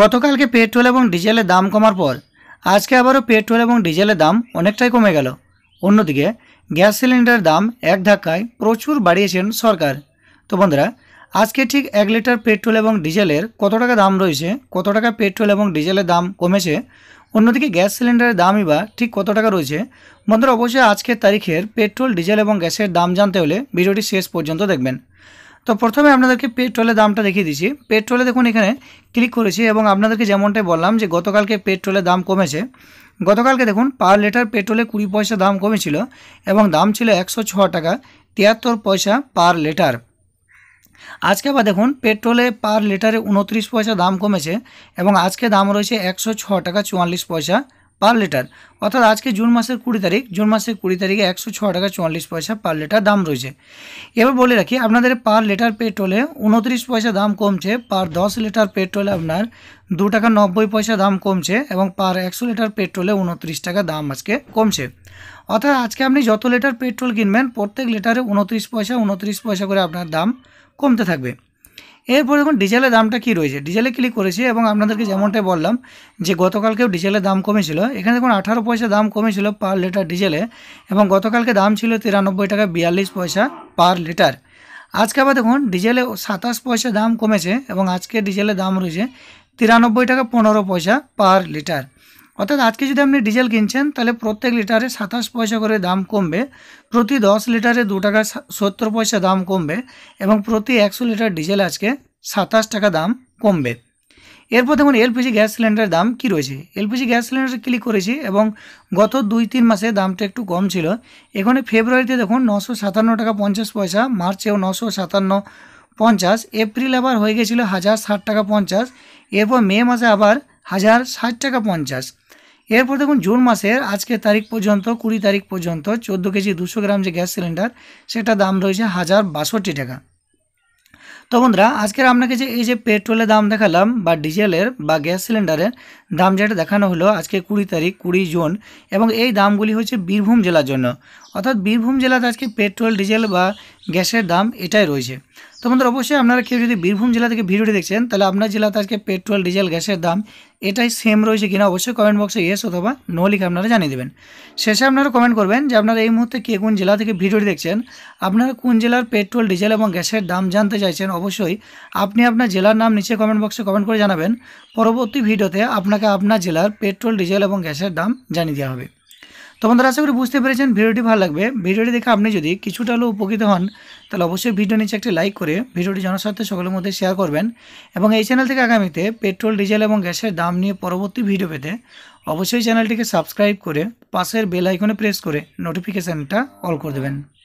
গতকালকে পেট্রোল এবং ডিজেলের দাম কমার পর আজকে আবারও পেট্রোল এবং ডিজেলের দাম অনেকটাই কমে গেল অন্যদিকে গ্যাস সিলিন্ডারের দাম এক ধাক্কায় প্রচুর বাড়িয়েছেন সরকার তো বন্ধুরা আজকে ঠিক এক লিটার পেট্রোল এবং ডিজেলের কত টাকা দাম রয়েছে কত টাকা পেট্রোল এবং ডিজেলের দাম কমেছে অন্যদিকে গ্যাস সিলিন্ডারের দামই বা ঠিক কত টাকা রয়েছে বন্ধুরা অবশ্যই আজকের তারিখের পেট্রোল ডিজেল এবং গ্যাসের দাম জানতে হলে ভিডিওটি শেষ পর্যন্ত দেখবেন তো প্রথমে আপনাদেরকে পেট্রোলের দামটা দেখিয়ে দিচ্ছি পেট্রোলে দেখুন এখানে ক্লিক করেছি এবং আপনাদেরকে যেমনটাই বললাম যে গতকালকে পেট্রোলের দাম কমেছে গতকালকে দেখুন পার লিটার পেট্রোলে কুড়ি পয়সা দাম কমেছিল এবং দাম ছিল একশো ছ টাকা তিয়াত্তর পয়সা পার লিটার আজকে আবার দেখুন পেট্রোলে পার লিটারে উনত্রিশ পয়সা দাম কমেছে এবং আজকে দাম রয়েছে একশো ছ টাকা চুয়াল্লিশ পয়সা পার লিটার অর্থাৎ আজকে জুন মাসের কুড়ি তারিখ জুন মাসের কুড়ি তারিখে একশো ছ টাকা চুয়াল্লিশ পয়সা পার লিটার দাম রয়েছে এবার বলে রাখি আপনাদের পার লিটার পেট্রোলে উনত্রিশ পয়সা দাম কমছে পার দশ লিটার পেট্রোলে আপনার দু টাকা নব্বই পয়সা দাম কমছে এবং পার একশো লিটার পেট্রোলে উনত্রিশ টাকা দাম আজকে কমছে অর্থাৎ আজকে আপনি যত লিটার পেট্রোল কিনবেন প্রত্যেক লিটারে উনত্রিশ পয়সা উনত্রিশ পয়সা করে আপনার দাম কমতে থাকবে এরপর দেখুন ডিজেলের দামটা কি রয়েছে ডিজেলে ক্লিক করেছি এবং আপনাদেরকে যেমনটাই বললাম যে গতকালকেও ডিজেলের দাম কমেছিল এখানে দেখুন আঠারো পয়সা দাম কমেছিল পার লিটার ডিজেলে এবং গতকালকে দাম ছিল তিরানব্বই টাকা বিয়াল্লিশ পয়সা পার লিটার আজকে আবার দেখুন ডিজেলে সাতাশ পয়সা দাম কমেছে এবং আজকে ডিজেলের দাম রয়েছে তিরানব্বই টাকা পনেরো পয়সা পার লিটার অর্থাৎ আজকে যদি আপনি ডিজেল কিনছেন তাহলে প্রত্যেক লিটারে সাতাশ পয়সা করে দাম কমবে প্রতি দশ লিটারে দু টাকা সত্তর পয়সা দাম কমবে এবং প্রতি একশো লিটার ডিজেল আজকে সাতাশ টাকা দাম কমবে এরপর দেখুন এলপিজি গ্যাস সিলিন্ডারের দাম কি রয়েছে এলপিজি গ্যাস সিলিন্ডার ক্লিক করেছি এবং গত দুই তিন মাসে দামটা একটু কম ছিল এখানে ফেব্রুয়ারিতে দেখুন নশো সাতান্ন টাকা পঞ্চাশ পয়সা মার্চেও নশো সাতান্ন পঞ্চাশ এপ্রিল আবার হয়ে গেছিলো হাজার ষাট টাকা পঞ্চাশ এরপর মে মাসে আবার হাজার ষাট টাকা পঞ্চাশ এরপর দেখুন জুন মাসের আজকে তারিখ পর্যন্ত কুড়ি তারিখ পর্যন্ত চোদ্দ কেজি দুশো গ্রাম যে গ্যাস সিলিন্ডার সেটা দাম রয়েছে হাজার বাষট্টি টাকা তো বন্ধুরা আজকের আপনাকে যে এই যে পেট্রোলের দাম দেখালাম বা ডিজেলের বা গ্যাস সিলিন্ডারের দাম যেটা দেখানো হলো আজকে কুড়ি তারিখ কুড়ি জুন এবং এই দামগুলি হচ্ছে বীরভূম জেলার জন্য অর্থাৎ বীরভূম জেলাতে আজকে পেট্রোল ডিজেল বা গ্যাসের দাম এটাই রয়েছে তো বন্ধুরা অবশ্যই আপনারা কেউ যদি বীরভূম জেলা থেকে ভিডিওটি দেখছেন তাহলে আপনার জেলাতে আজকে পেট্রোল ডিজেল গ্যাসের দাম এটাই সেম রয়েছে কিনা অবশ্যই কমেন্ট বক্সে ইয়েস অথবা নো লিখে আপনারা জানিয়ে দেবেন শেষে আপনারা কমেন্ট করবেন যে আপনারা এই মুহূর্তে কে কোন জেলা থেকে ভিডিওটি দেখছেন আপনারা কোন জেলার পেট্রোল ডিজেল এবং গ্যাসের দাম জানতে চাইছেন অবশ্যই আপনি আপনার জেলার নাম নিচে কমেন্ট বক্সে কমেন্ট করে জানাবেন পরবর্তী ভিডিওতে আপনাকে আপনার জেলার পেট্রোল ডিজেল এবং গ্যাসের দাম জানিয়ে দেওয়া হবে তখন তারা আশা করি বুঝতে পেরেছেন ভিডিওটি ভালো লাগবে ভিডিওটি দেখে আপনি যদি কিছুটা হলেও উপকৃত হন তাহলে অবশ্যই ভিডিও নিচে একটি লাইক করে ভিডিওটি জনস্বার্থে সকলের মধ্যে শেয়ার করবেন এবং এই চ্যানেল থেকে আগামীতে পেট্রোল ডিজেল এবং গ্যাসের দাম নিয়ে পরবর্তী ভিডিও পেতে অবশ্যই চ্যানেলটিকে সাবস্ক্রাইব করে পাশের বেল আইকনে প্রেস করে নোটিফিকেশানটা অল করে দেবেন